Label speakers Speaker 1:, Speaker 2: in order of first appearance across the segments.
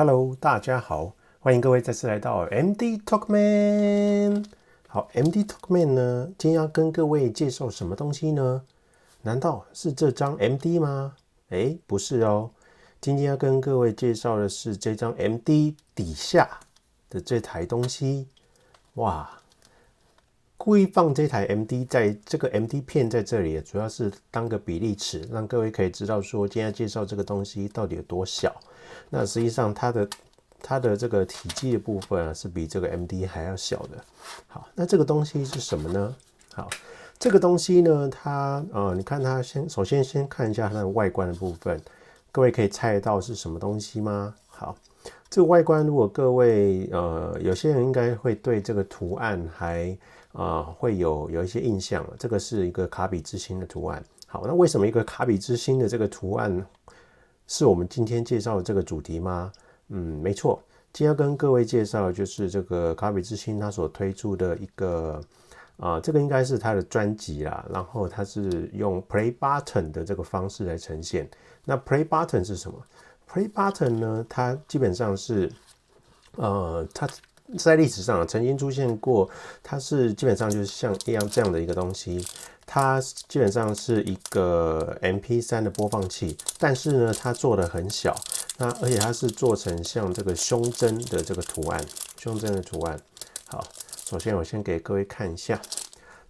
Speaker 1: Hello，大家好，欢迎各位再次来到 MD Talk Man。好，MD Talk Man 呢，今天要跟各位介绍什么东西呢？难道是这张 MD 吗？哎，不是哦，今天要跟各位介绍的是这张 MD 底下的这台东西。哇，故意放这台 MD 在这个 MD 片在这里，主要是当个比例尺，让各位可以知道说今天介绍这个东西到底有多小。那实际上它的它的这个体积的部分啊，是比这个 MD 还要小的。好，那这个东西是什么呢？好，这个东西呢，它呃，你看它先首先先看一下它的外观的部分，各位可以猜到是什么东西吗？好，这个外观如果各位呃有些人应该会对这个图案还啊会有有一些印象，这个是一个卡比之星的图案。好，那为什么一个卡比之星的这个图案？是我们今天介绍的这个主题吗？嗯，没错。今天跟各位介绍就是这个卡比之星他所推出的一个啊，这个应该是他的专辑啦。然后他是用 Play Button 的这个方式来呈现。那 Play Button 是什么？Play Button 呢？它基本上是呃，它在历史上曾经出现过。它是基本上就是像一样这样的一个东西。它基本上是一个 MP 三的播放器，但是呢，它做的很小，那而且它是做成像这个胸针的这个图案，胸针的图案。好，首先我先给各位看一下，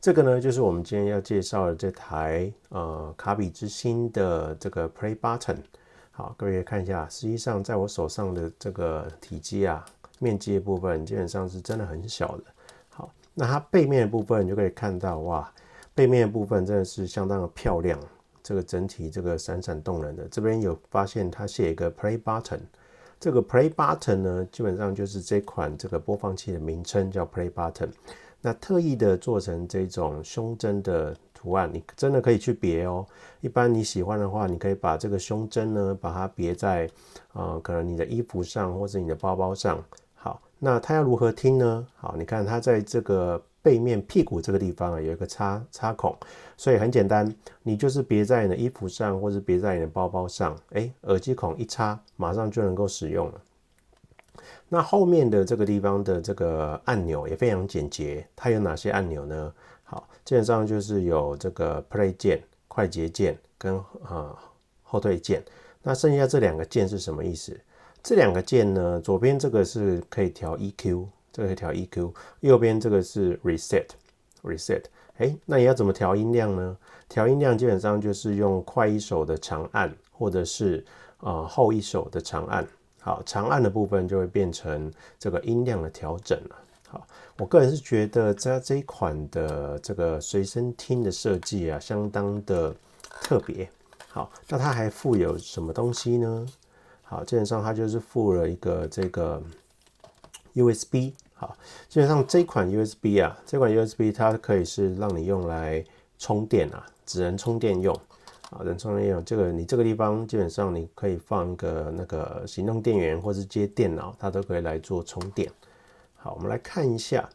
Speaker 1: 这个呢就是我们今天要介绍的这台呃卡比之星的这个 Play Button。好，各位看一下，实际上在我手上的这个体积啊、面积的部分，基本上是真的很小的。好，那它背面的部分，你就可以看到，哇！背面的部分真的是相当的漂亮，这个整体这个闪闪动人的。这边有发现它写一个 Play Button，这个 Play Button 呢，基本上就是这款这个播放器的名称叫 Play Button。那特意的做成这种胸针的图案，你真的可以去别哦。一般你喜欢的话，你可以把这个胸针呢，把它别在啊，可能你的衣服上或者你的包包上。好，那它要如何听呢？好，你看它在这个。背面屁股这个地方啊，有一个插插孔，所以很简单，你就是别在你的衣服上，或是别在你的包包上，哎，耳机孔一插，马上就能够使用了。那后面的这个地方的这个按钮也非常简洁，它有哪些按钮呢？好，基本上就是有这个 Play 键、快捷键跟呃后退键。那剩下这两个键是什么意思？这两个键呢，左边这个是可以调 EQ。这个是调 EQ，右边这个是 reset，reset。哎，那你要怎么调音量呢？调音量基本上就是用快一手的长按，或者是呃后一手的长按。好，长按的部分就会变成这个音量的调整了。好，我个人是觉得这这一款的这个随身听的设计啊，相当的特别。好，那它还附有什么东西呢？好，基本上它就是附了一个这个。USB，好，基本上这款 USB 啊，这款 USB 它可以是让你用来充电啊，只能充电用，啊，只能充电用。这个你这个地方基本上你可以放一个那个行动电源，或是接电脑，它都可以来做充电。好，我们来看一下，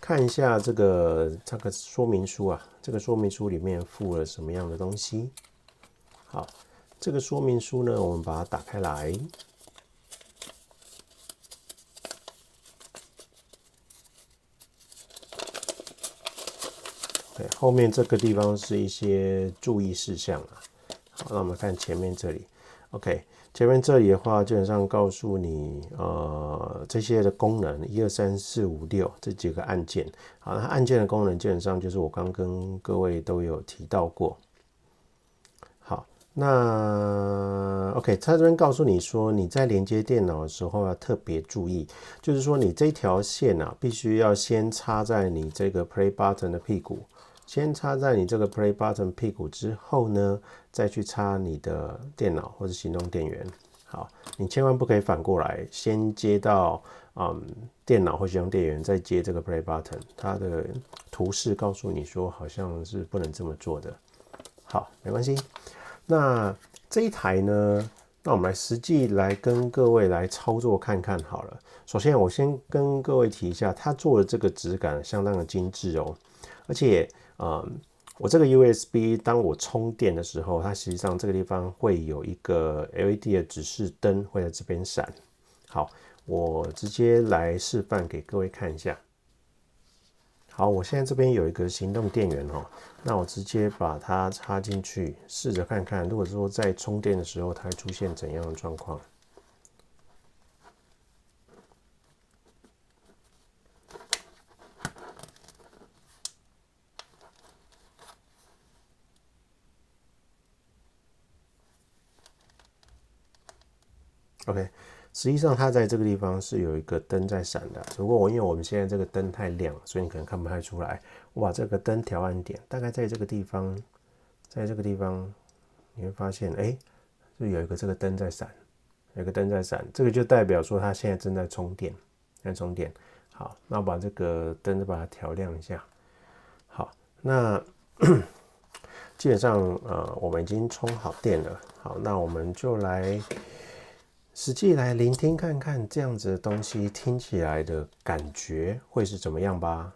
Speaker 1: 看一下这个这个说明书啊，这个说明书里面附了什么样的东西？好，这个说明书呢，我们把它打开来。后面这个地方是一些注意事项啊。好，那我们看前面这里。OK，前面这里的话，基本上告诉你，呃，这些的功能，一二三四五六这几个按键。好，那按键的功能基本上就是我刚跟各位都有提到过。好，那 OK，他这边告诉你说，你在连接电脑的时候要特别注意，就是说你这条线啊，必须要先插在你这个 Play Button 的屁股。先插在你这个 play button 屁股之后呢，再去插你的电脑或者行动电源。好，你千万不可以反过来，先接到嗯电脑或者移动电源，再接这个 play button。它的图示告诉你说，好像是不能这么做的。好，没关系。那这一台呢，那我们来实际来跟各位来操作看看好了。首先，我先跟各位提一下，它做的这个质感相当的精致哦。而且，呃，我这个 USB 当我充电的时候，它实际上这个地方会有一个 LED 的指示灯会在这边闪。好，我直接来示范给各位看一下。好，我现在这边有一个行动电源哦，那我直接把它插进去，试着看看，如果说在充电的时候它会出现怎样的状况。实际上，它在这个地方是有一个灯在闪的。只不过我因为我们现在这个灯太亮，所以你可能看不太出来。我把这个灯调暗点，大概在这个地方，在这个地方，你会发现，哎，就有一个这个灯在闪，有个灯在闪。这个就代表说它现在正在充电，在充电。好，那我把这个灯把它调亮一下。好，那基本上，呃，我们已经充好电了。好，那我们就来。实际来聆听看看，这样子的东西听起来的感觉会是怎么样吧？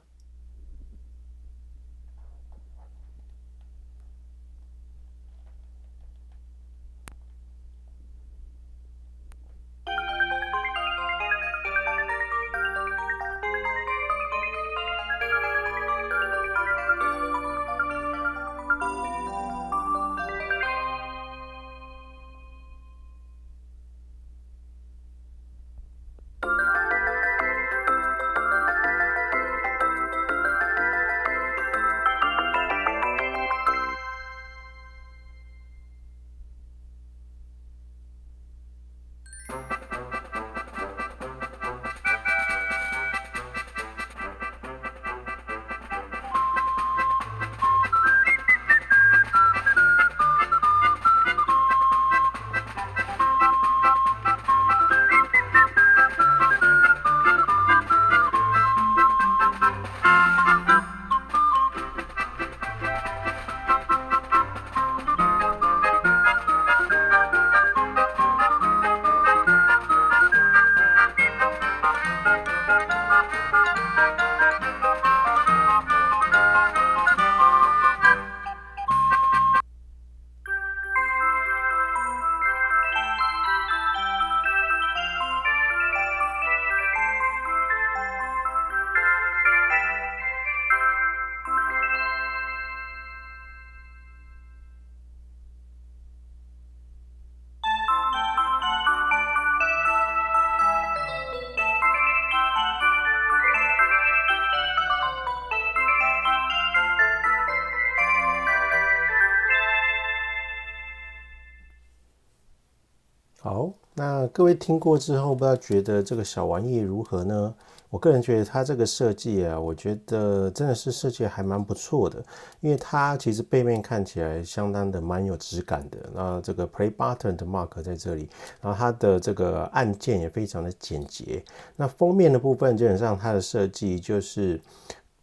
Speaker 1: 好，那各位听过之后，不知道觉得这个小玩意如何呢？我个人觉得它这个设计啊，我觉得真的是设计还蛮不错的，因为它其实背面看起来相当的蛮有质感的。那这个 Play Button 的 Mark 在这里，然后它的这个按键也非常的简洁。那封面的部分基本上它的设计就是。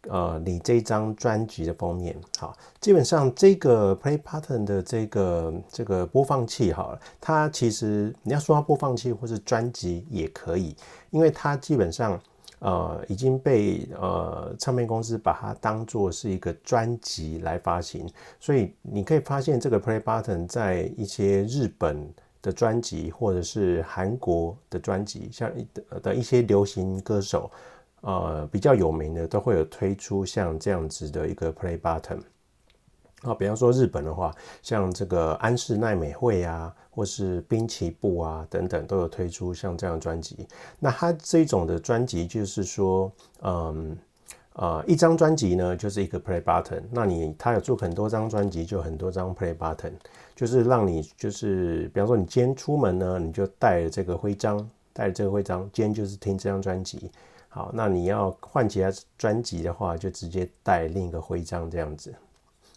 Speaker 1: 呃，你这张专辑的封面，好，基本上这个 Play Button 的这个这个播放器好了，它其实你要说播放器或是专辑也可以，因为它基本上呃已经被呃唱片公司把它当做是一个专辑来发行，所以你可以发现这个 Play Button 在一些日本的专辑或者是韩国的专辑，像的一些流行歌手。呃，比较有名的都会有推出像这样子的一个 play button。啊，比方说日本的话，像这个安室奈美惠啊，或是滨崎步啊等等，都有推出像这样专辑。那它这种的专辑就是说，嗯，啊，一张专辑呢就是一个 play button。那你他有做很多张专辑，就很多张 play button，就是让你就是，比方说你今天出门呢，你就带了这个徽章，带了这个徽章，今天就是听这张专辑。好，那你要换其他专辑的话，就直接带另一个徽章这样子。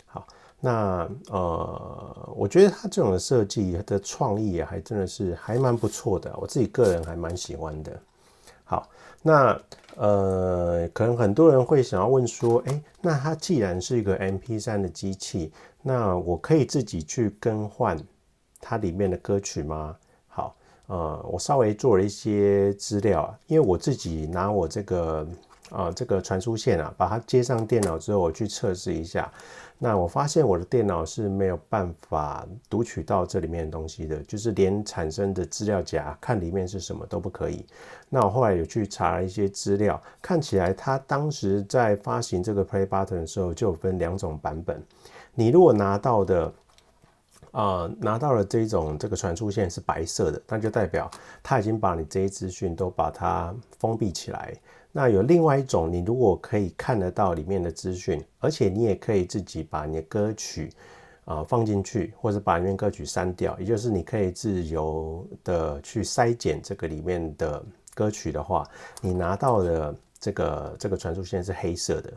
Speaker 1: 好，那呃，我觉得它这种的设计的创意也还真的是还蛮不错的，我自己个人还蛮喜欢的。好，那呃，可能很多人会想要问说，哎，那它既然是一个 M P 三的机器，那我可以自己去更换它里面的歌曲吗？呃，我稍微做了一些资料啊，因为我自己拿我这个啊这个传输线啊，把它接上电脑之后，我去测试一下。那我发现我的电脑是没有办法读取到这里面的东西的，就是连产生的资料夹，看里面是什么都不可以。那我后来有去查一些资料，看起来它当时在发行这个 Play Button 的时候，就分两种版本。你如果拿到的。啊，拿到了这种这个传输线是白色的，那就代表它已经把你这些资讯都把它封闭起来。那有另外一种，你如果可以看得到里面的资讯，而且你也可以自己把你的歌曲啊放进去，或者把里面歌曲删掉，也就是你可以自由的去筛减这个里面的歌曲的话，你拿到的这个这个传输线是黑色的，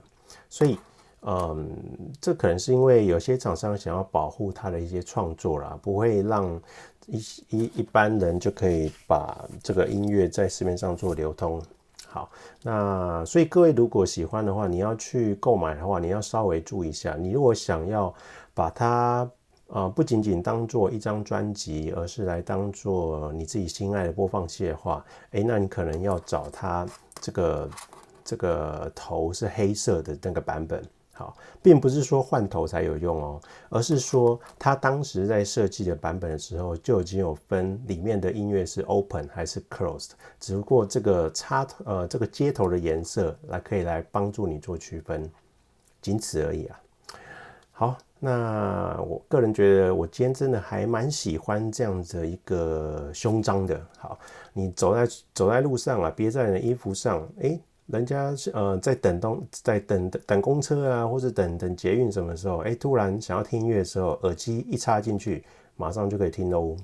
Speaker 1: 所以。嗯，这可能是因为有些厂商想要保护他的一些创作啦，不会让一一一般人就可以把这个音乐在市面上做流通。好，那所以各位如果喜欢的话，你要去购买的话，你要稍微注意一下。你如果想要把它啊，不仅仅当做一张专辑，而是来当做你自己心爱的播放器的话，哎，那你可能要找它这个这个头是黑色的那个版本。好，并不是说换头才有用哦，而是说它当时在设计的版本的时候就已经有分里面的音乐是 open 还是 closed，只不过这个插呃这个接头的颜色来可以来帮助你做区分，仅此而已啊。好，那我个人觉得我今天真的还蛮喜欢这样子一个胸章的。好，你走在走在路上啊，别在你的衣服上，诶。人家呃在等东，在等等公车啊，或者等等捷运什么时候？哎，突然想要听音乐的时候，耳机一插进去，马上就可以听喽。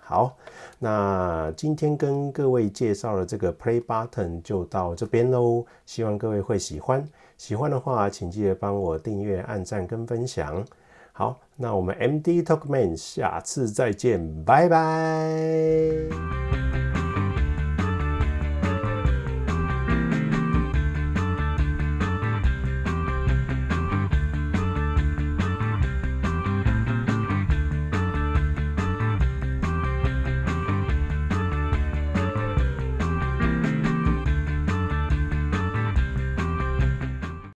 Speaker 1: 好，那今天跟各位介绍的这个 Play Button 就到这边喽。希望各位会喜欢，喜欢的话请记得帮我订阅、按赞跟分享。好，那我们 MD Talk Man 下次再见，拜拜。